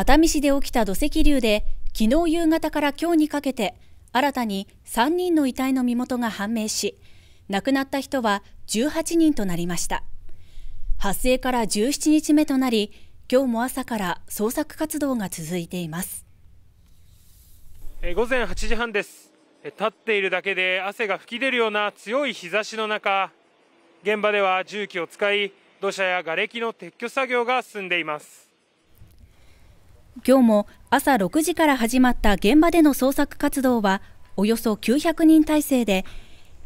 熱海市で起きた土石流で昨日夕方から今日にかけて新たに3人の遺体の身元が判明し亡くなった人は18人となりました発生から17日目となり今日も朝から捜索活動が続いています午前8時半です立っているだけで汗が吹き出るような強い日差しの中現場では重機を使い土砂や瓦礫の撤去作業が進んでいます今日も朝6時から始まった現場での捜索活動はおよそ900人体制で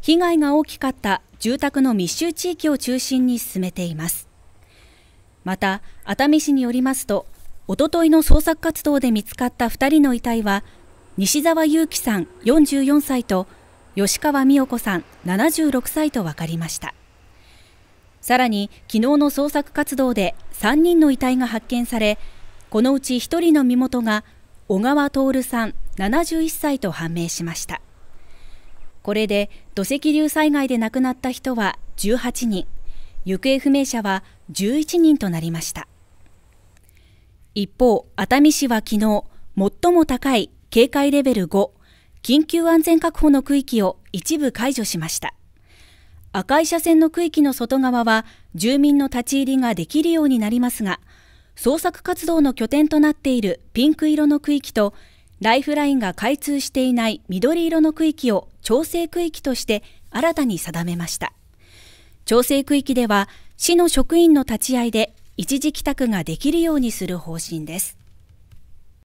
被害が大きかった住宅の密集地域を中心に進めていますまた熱海市によりますとおとといの捜索活動で見つかった2人の遺体は西澤祐樹さん44歳と吉川美代子さん76歳と分かりましたさらに昨日の捜索活動で3人の遺体が発見されこのうち1人の身元が小川徹さん71歳と判明しましたこれで土石流災害で亡くなった人は18人行方不明者は11人となりました一方熱海市は昨日最も高い警戒レベル5緊急安全確保の区域を一部解除しました赤い車線の区域の外側は住民の立ち入りができるようになりますが捜索活動の拠点となっているピンク色の区域とライフラインが開通していない緑色の区域を調整区域として新たに定めました調整区域では市の職員の立ち会いで一時帰宅ができるようにする方針です